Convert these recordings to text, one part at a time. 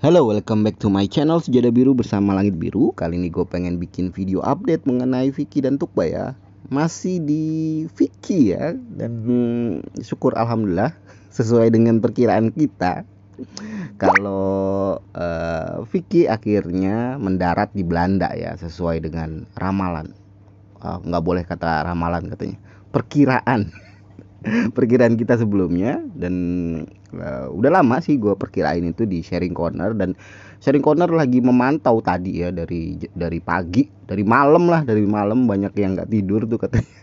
Halo, welcome back to my channel Sejada Biru bersama Langit Biru. Kali ini gue pengen bikin video update mengenai Vicky dan Tukba ya. Masih di Vicky ya dan hmm, syukur alhamdulillah sesuai dengan perkiraan kita. Kalau uh, Vicky akhirnya mendarat di Belanda ya sesuai dengan ramalan. Ah, nggak boleh kata ramalan katanya. Perkiraan. perkiraan kita sebelumnya dan uh, udah lama sih gue perkirain itu di sharing corner dan sharing corner lagi memantau tadi ya dari dari pagi dari malam lah dari malam banyak yang nggak tidur tuh katanya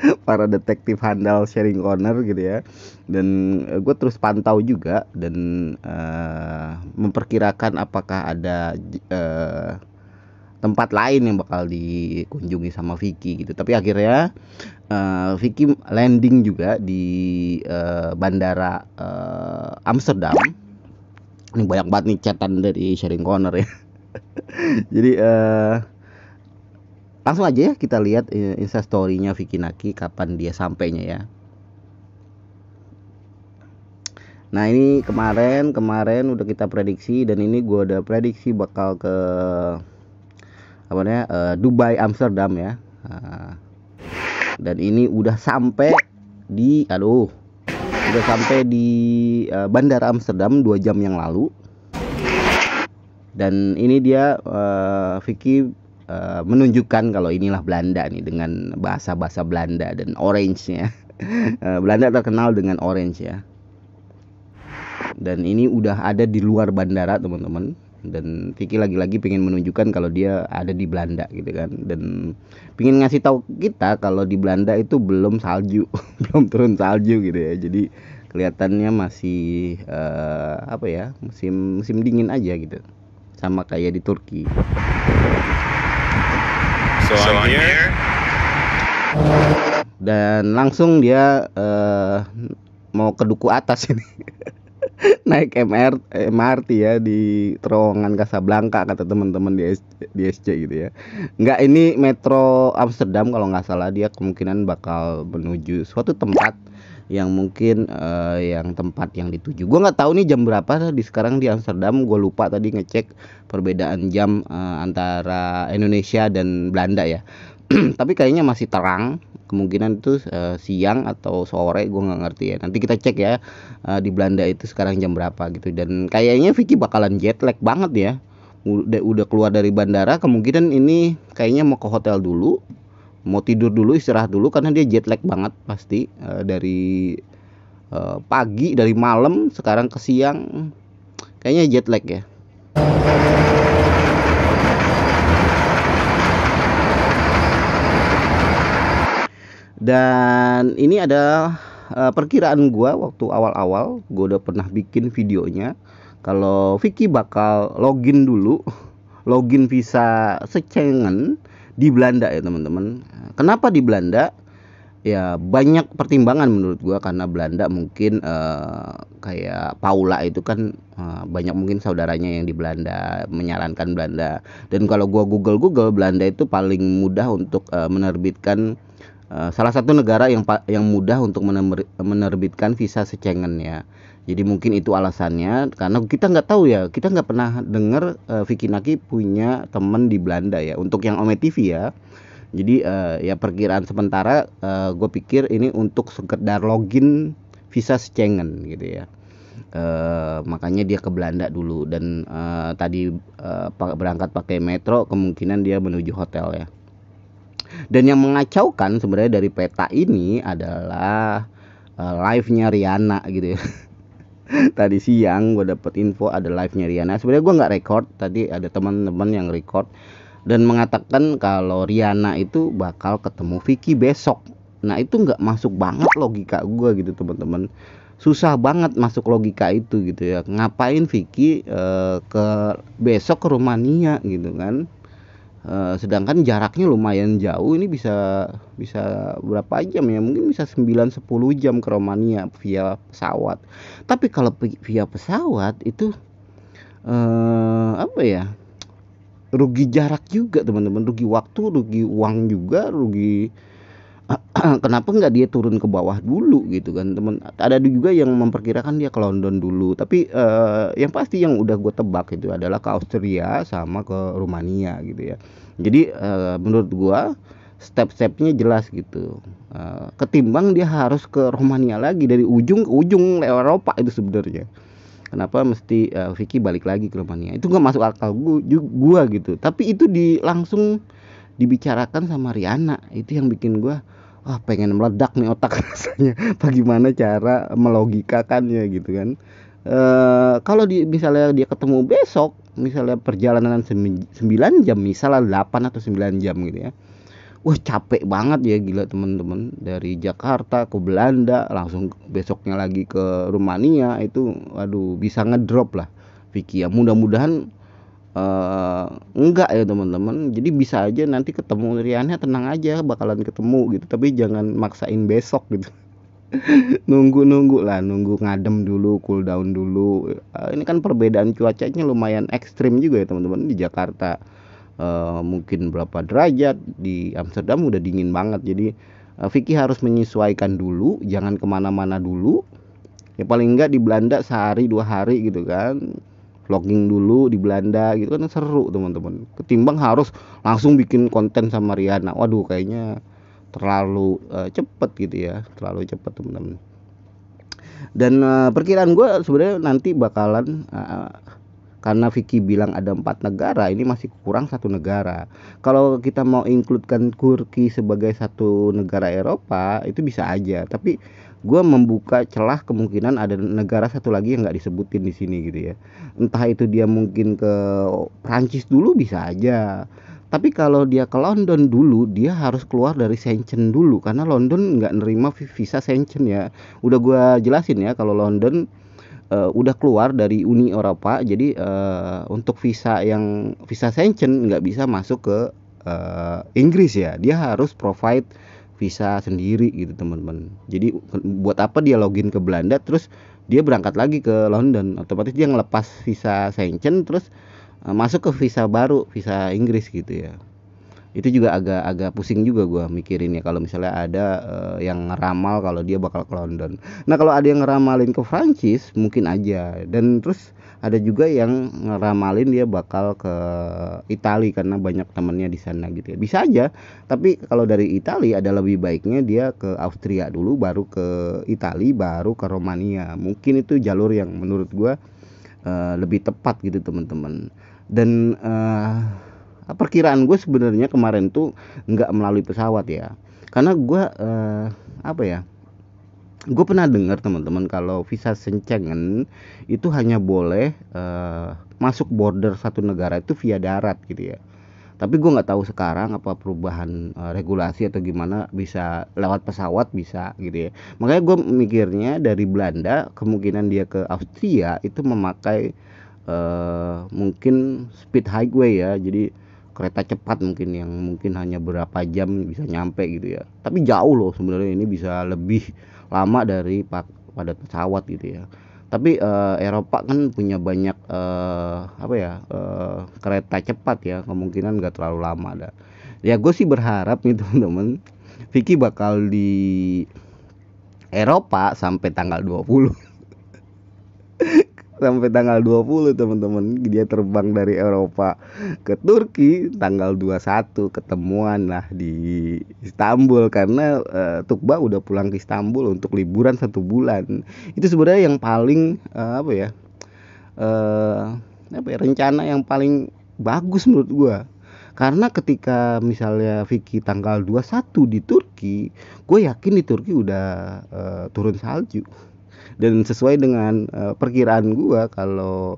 para detektif handal sharing corner gitu ya dan uh, eh, gue terus pantau juga dan uh, memperkirakan apakah ada uh, tempat lain yang bakal dikunjungi sama Vicky gitu. Tapi akhirnya uh, Vicky landing juga di uh, bandara uh, Amsterdam. Ini banyak banget nih catatan dari sharing corner ya. Jadi uh, langsung aja ya kita lihat instastorynya Vicky Naki kapan dia sampainya ya. Nah ini kemarin kemarin udah kita prediksi dan ini gua udah prediksi bakal ke apa namanya uh, Dubai Amsterdam ya uh, dan ini udah sampai di aduh udah sampai di uh, bandara Amsterdam dua jam yang lalu dan ini dia uh, Vicky uh, menunjukkan kalau inilah Belanda nih dengan bahasa-bahasa Belanda dan orange-nya Belanda terkenal dengan orange ya dan ini udah ada di luar bandara teman-teman dan Vicky lagi-lagi pengen menunjukkan kalau dia ada di Belanda gitu kan dan pengen ngasih tahu kita kalau di Belanda itu belum salju belum turun salju gitu ya jadi kelihatannya masih uh, apa ya musim musim dingin aja gitu sama kayak di Turki so I'm here dan langsung dia uh, mau ke duku atas ini naik MR MRT ya di terowongan Casablanca kata teman-teman di, di SC gitu ya. Enggak ini metro Amsterdam kalau nggak salah dia kemungkinan bakal menuju suatu tempat yang mungkin uh, yang tempat yang dituju. Gua nggak tahu nih jam berapa di sekarang di Amsterdam. Gue lupa tadi ngecek perbedaan jam uh, antara Indonesia dan Belanda ya. tapi kayaknya masih terang kemungkinan itu uh, siang atau sore gue nggak ngerti ya nanti kita cek ya uh, di Belanda itu sekarang jam berapa gitu dan kayaknya Vicky bakalan jet lag banget ya udah udah keluar dari bandara kemungkinan ini kayaknya mau ke hotel dulu mau tidur dulu istirahat dulu karena dia jet lag banget pasti uh, dari uh, pagi dari malam sekarang ke siang kayaknya jet lag ya Dan ini ada eh, perkiraan gue waktu awal-awal, gue udah pernah bikin videonya. Kalau Vicky bakal login dulu, login visa secengen di Belanda ya teman-teman. Kenapa di Belanda? Ya banyak pertimbangan menurut gue karena Belanda mungkin uh, kayak Paula itu kan uh, banyak mungkin saudaranya yang di Belanda menyarankan Belanda. Dan kalau gue Google Google Belanda itu paling mudah untuk uh, menerbitkan Eh, salah satu negara yang yang mudah untuk menerbitkan visa secengen ya. Jadi mungkin itu alasannya karena kita nggak tahu ya, kita nggak pernah dengar uh, Vicky Naki punya teman di Belanda ya. Untuk yang Ome TV ya. Jadi uh, ya perkiraan sementara uh, gue pikir ini untuk sekedar login visa secengen gitu ya. Uh, makanya dia ke Belanda dulu dan uh, tadi uh, berangkat pakai metro kemungkinan dia menuju hotel ya. Dan yang mengacaukan sebenarnya dari peta ini adalah uh, live-nya Riana gitu ya. tadi siang gue dapet info ada live-nya Riana. Sebenarnya gue nggak record, tadi ada teman-teman yang record dan mengatakan kalau Riana itu bakal ketemu Vicky besok. Nah, itu nggak masuk banget logika gue gitu, teman-teman susah banget masuk logika itu gitu ya ngapain Vicky uh, ke besok ke Rumania gitu kan Eh, sedangkan jaraknya lumayan jauh ini bisa bisa berapa jam ya mungkin bisa 9 10 jam ke Romania via pesawat. Tapi kalau via pesawat itu eh, apa ya? rugi jarak juga teman-teman, rugi waktu, rugi uang juga, rugi kenapa nggak dia turun ke bawah dulu gitu kan teman ada juga yang memperkirakan dia ke London dulu tapi uh, yang pasti yang udah gue tebak itu adalah ke Austria sama ke Rumania gitu ya jadi uh, menurut gue step-stepnya jelas gitu uh, ketimbang dia harus ke Rumania lagi dari ujung ke ujung Eropa itu sebenarnya kenapa mesti uh, Vicky balik lagi ke Romania? itu nggak masuk akal gue gua gitu tapi itu di langsung dibicarakan sama Riana itu yang bikin gue ah pengen meledak nih otak rasanya bagaimana cara melogikakannya gitu kan e, kalau di, misalnya dia ketemu besok misalnya perjalanan 9 jam misalnya 8 atau 9 jam gitu ya wah capek banget ya gila teman-teman dari Jakarta ke Belanda langsung besoknya lagi ke Rumania itu aduh bisa ngedrop lah Vicky ya mudah-mudahan Eh, enggak ya teman-teman jadi bisa aja nanti ketemu Riannya tenang aja bakalan ketemu gitu tapi jangan maksain besok gitu nunggu nunggu lah nunggu ngadem dulu cool down dulu uh, ini kan perbedaan cuacanya lumayan ekstrim juga ya teman-teman di Jakarta uh, mungkin berapa derajat di Amsterdam udah dingin banget jadi uh, Vicky harus menyesuaikan dulu jangan kemana-mana dulu ya paling enggak di Belanda sehari dua hari gitu kan vlogging dulu di Belanda gitu kan seru teman-teman ketimbang harus langsung bikin konten sama Riana waduh kayaknya terlalu uh, cepet gitu ya terlalu cepet teman-teman dan uh, perkiraan gue sebenarnya nanti bakalan uh, karena Vicky bilang ada empat negara ini masih kurang satu negara kalau kita mau includekan Turki sebagai satu negara Eropa itu bisa aja tapi gue membuka celah kemungkinan ada negara satu lagi yang nggak disebutin di sini gitu ya entah itu dia mungkin ke Prancis dulu bisa aja tapi kalau dia ke London dulu dia harus keluar dari Schengen dulu karena London nggak nerima visa Schengen ya udah gue jelasin ya kalau London uh, udah keluar dari Uni Eropa jadi uh, untuk visa yang visa Schengen nggak bisa masuk ke uh, Inggris ya dia harus provide visa sendiri gitu teman-teman jadi buat apa dia login ke Belanda terus dia berangkat lagi ke London otomatis dia ngelepas visa Schengen terus uh, masuk ke visa baru visa Inggris gitu ya itu juga agak agak pusing juga gue mikirin ya kalau misalnya ada uh, yang ngeramal kalau dia bakal ke London nah kalau ada yang ngeramalin ke Prancis mungkin aja dan terus ada juga yang ngeramalin dia bakal ke Italia karena banyak temennya di sana gitu ya bisa aja tapi kalau dari Italia ada lebih baiknya dia ke Austria dulu baru ke Italia baru ke Romania mungkin itu jalur yang menurut gue uh, lebih tepat gitu teman-teman dan uh, perkiraan gue sebenarnya kemarin tuh nggak melalui pesawat ya karena gue eh, apa ya gue pernah dengar teman-teman kalau visa sencengen itu hanya boleh uh, masuk border satu negara itu via darat gitu ya tapi gue nggak tahu sekarang apa perubahan uh, regulasi atau gimana bisa lewat pesawat bisa gitu ya makanya gue mikirnya dari Belanda kemungkinan dia ke Austria itu memakai uh, mungkin speed highway ya jadi kereta cepat mungkin yang mungkin hanya berapa jam bisa nyampe gitu ya tapi jauh loh sebenarnya ini bisa lebih lama dari pada pesawat gitu ya tapi uh, Eropa kan punya banyak uh, apa ya uh, kereta cepat ya kemungkinan nggak terlalu lama ada ya gue sih berharap nih teman-teman Vicky bakal di Eropa sampai tanggal 20 sampai tanggal 20 teman-teman dia terbang dari Eropa ke Turki tanggal 21 ketemuan lah di Istanbul karena uh, Tukba udah pulang ke Istanbul untuk liburan satu bulan itu sebenarnya yang paling uh, apa ya uh, apa ya rencana yang paling bagus menurut gua karena ketika misalnya Vicky tanggal 21 di Turki, gue yakin di Turki udah uh, turun salju dan sesuai dengan uh, perkiraan gua kalau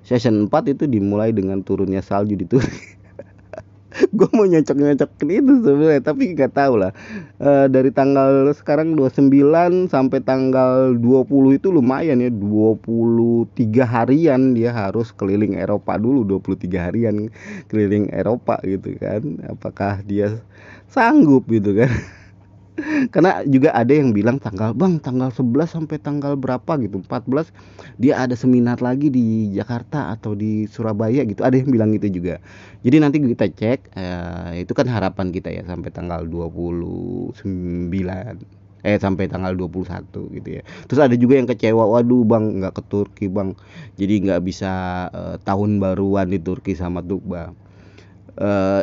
session 4 itu dimulai dengan turunnya salju di Turki gue mau nyocok nyocokin itu sebenarnya tapi nggak tahu lah e, dari tanggal sekarang 29 sampai tanggal 20 itu lumayan ya 23 harian dia harus keliling Eropa dulu 23 harian keliling Eropa gitu kan apakah dia sanggup gitu kan karena juga ada yang bilang tanggal bang tanggal 11 sampai tanggal berapa gitu 14 dia ada seminar lagi di Jakarta atau di Surabaya gitu ada yang bilang gitu juga jadi nanti kita cek eh, itu kan harapan kita ya sampai tanggal 29 eh sampai tanggal 21 gitu ya terus ada juga yang kecewa waduh bang nggak ke Turki bang jadi nggak bisa eh, tahun baruan di Turki sama Dubai Eh,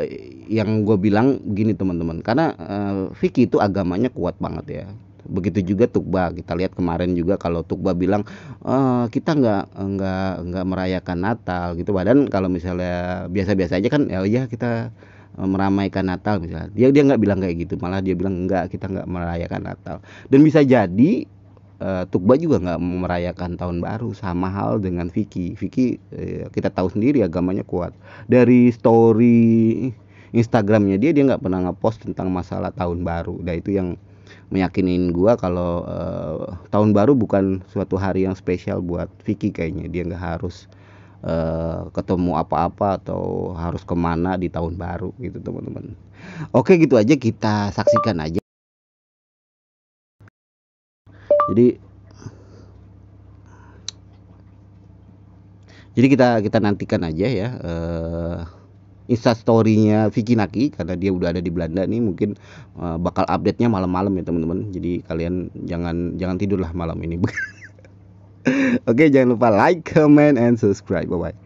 yang gue bilang gini teman-teman karena uh, Vicky itu agamanya kuat banget ya begitu juga Tukba kita lihat kemarin juga kalau Tukba bilang oh, kita nggak nggak nggak merayakan Natal gitu badan kalau misalnya biasa-biasa aja kan ya oh, ya kita meramaikan Natal misalnya dia dia nggak bilang kayak gitu malah dia bilang enggak kita nggak merayakan Natal dan bisa jadi uh, Tukba juga nggak merayakan tahun baru sama hal dengan Vicky. Vicky uh, kita tahu sendiri agamanya kuat. Dari story Instagramnya dia dia nggak pernah ngepost tentang masalah tahun baru. Nah itu yang meyakinin gua kalau uh, tahun baru bukan suatu hari yang spesial buat Vicky kayaknya dia nggak harus uh, ketemu apa-apa atau harus kemana di tahun baru gitu teman-teman. Oke gitu aja kita saksikan aja jadi jadi kita kita nantikan aja ya uh, eh, instastorynya Vicky Naki karena dia udah ada di Belanda nih mungkin uh, bakal update nya malam-malam ya teman-teman jadi kalian jangan jangan tidurlah malam ini Oke, jangan lupa like, comment, and subscribe. Bye bye.